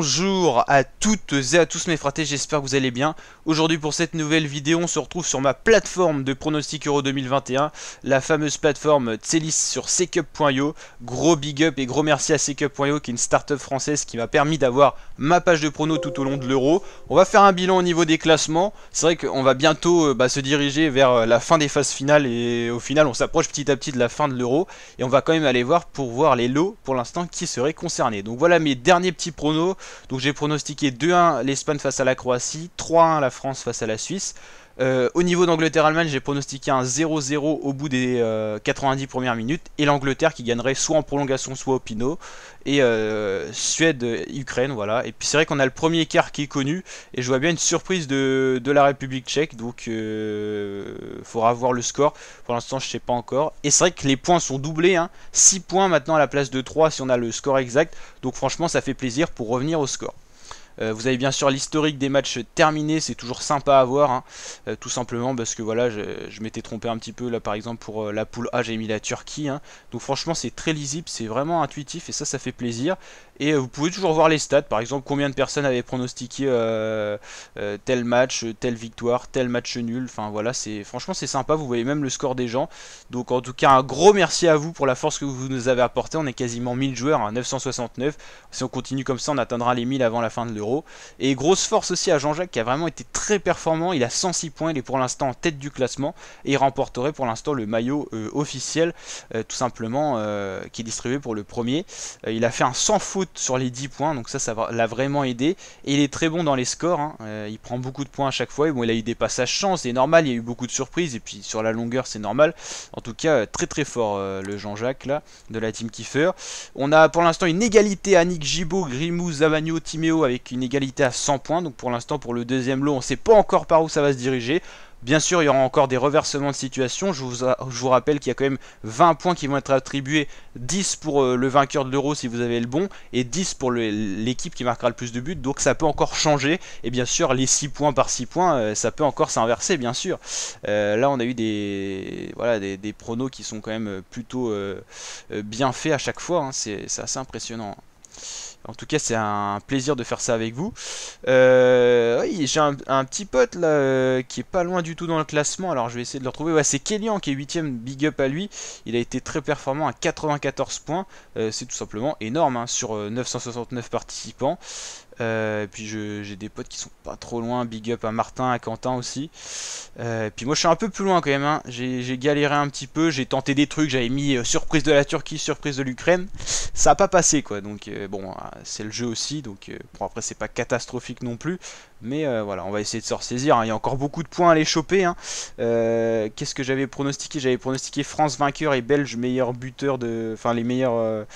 Bonjour à toutes et à tous mes fratés, j'espère que vous allez bien. Aujourd'hui pour cette nouvelle vidéo, on se retrouve sur ma plateforme de pronostic Euro 2021, la fameuse plateforme Tselis sur Secup.io. Gros big up et gros merci à Secup.io qui est une start-up française qui m'a permis d'avoir ma page de prono tout au long de l'Euro. On va faire un bilan au niveau des classements. C'est vrai qu'on va bientôt euh, bah, se diriger vers euh, la fin des phases finales et au final on s'approche petit à petit de la fin de l'Euro et on va quand même aller voir pour voir les lots pour l'instant qui seraient concernés. Donc voilà mes derniers petits pronos donc j'ai pronostiqué 2-1 l'Espagne face à la Croatie, 3-1 la France face à la Suisse. Euh, au niveau d'Angleterre-Allemagne, j'ai pronostiqué un 0-0 au bout des 90 euh, premières minutes et l'Angleterre qui gagnerait soit en prolongation, soit au pinot. Et euh, Suède-Ukraine, voilà. Et puis c'est vrai qu'on a le premier quart qui est connu et je vois bien une surprise de, de la République tchèque. Donc faudra voir le score. Pour l'instant, je sais pas encore. Et c'est vrai que les points sont doublés. 6 hein. points maintenant à la place de 3 si on a le score exact. Donc franchement, ça fait plaisir pour revenir au score. Euh, vous avez bien sûr l'historique des matchs terminés, c'est toujours sympa à voir, hein. euh, tout simplement parce que voilà, je, m'étais trompé un petit peu là par exemple pour euh, la poule A, j'ai mis la Turquie. Hein. donc franchement c'est très lisible, c'est vraiment intuitif et ça ça fait plaisir. Et vous pouvez toujours voir les stats, par exemple combien de personnes avaient pronostiqué tel match, telle victoire, tel match nul. Enfin voilà, c'est franchement c'est sympa, vous voyez même le score des gens. Donc en tout cas un gros merci à vous pour la force que vous nous avez apportée. On est quasiment 1000 joueurs, 969. Hein, si on continue comme ça, on atteindra les 1000 avant la fin de l'euro. Et grosse force aussi à Jean-Jacques qui a vraiment été très performant. Il a 106 points, il est pour l'instant en tête du classement et il remporterait pour l'instant le maillot euh, officiel, euh, tout simplement, euh, qui est distribué pour le premier. il a fait un sans foot sur les 10 points, donc ça, ça l'a vraiment aidé. Et il est très bon dans les scores, hein. il prend beaucoup de points à chaque fois. Et bon, il a eu des passages chance, c'est normal, il y a eu beaucoup de surprises, et puis sur la longueur, c'est normal. En tout cas, très très fort le Jean-Jacques là, de la team Kiefer. On a pour l'instant une égalité à Nick Gibaud, Grimou, Zavagno, Timéo avec une égalité à 100 points. Donc pour l'instant, pour le deuxième lot, on ne sait pas encore par où ça va se diriger. Bien sûr, il y aura encore des reversements de situation. Je vous, rappelle qu'il y a quand même 20 points qui vont être attribués. 10 pour euh, le vainqueur de l'euro si vous avez le bon. Et 10 pour l'équipe qui marquera le plus de buts. Donc ça peut encore changer. Et bien sûr, les 6 points par 6 points, euh, ça peut encore s'inverser, bien sûr. Euh, là, on a eu des, voilà, des, pronos qui sont quand même plutôt bien faits à chaque fois. Hein. C'est assez impressionnant. En tout cas, c'est un plaisir de faire ça avec vous. Euh, oui, j'ai un, petit pote là euh, qui est pas loin du tout dans le classement. Alors, je vais essayer de le retrouver. Ouais, c'est Kelian qui est 8 Big up à lui. Il a été très performant à 94 points. Euh, c'est tout simplement énorme hein, sur 969 participants. Euh, et puis j'ai des potes qui sont pas trop loin, big up à Martin, à Quentin aussi. Euh, puis moi je suis un peu plus loin quand même, hein. j'ai galéré un petit peu, j'ai tenté des trucs, j'avais mis euh, surprise de la Turquie, surprise de l'Ukraine, ça a pas passé quoi. Donc bon, c'est le jeu aussi, donc bon après c'est pas catastrophique non plus, mais voilà, on va essayer de s'en ressaisir. Hein. Il y a encore beaucoup de points à les choper. Hein. Qu'est-ce que j'avais pronostiqué J'avais pronostiqué France vainqueur et Belge meilleur buteur de, enfin les meilleurs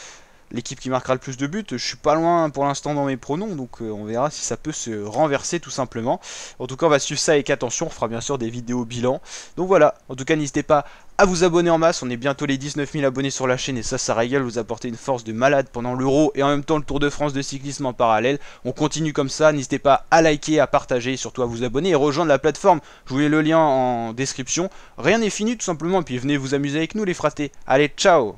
l'équipe qui marquera le plus de buts. Je suis pas loin pour l'instant dans mes pronoms, donc euh, on verra si ça peut se renverser tout simplement. En tout cas, on va suivre ça avec attention. On fera bien sûr des vidéos bilan. Donc voilà, en tout cas, n'hésitez pas à vous abonner en masse. On est bientôt les 19 000 abonnés sur la chaîne et ça, ça régale. Vous apporter une force de malade pendant l'Euro et en même temps le Tour de France de cyclisme en parallèle. On continue comme ça. N'hésitez pas à liker, à partager et surtout à vous abonner et rejoindre la plateforme. Je vous mets le lien en description. Rien n'est fini tout simplement. Et puis venez vous amuser avec nous les fratés. Allez, ciao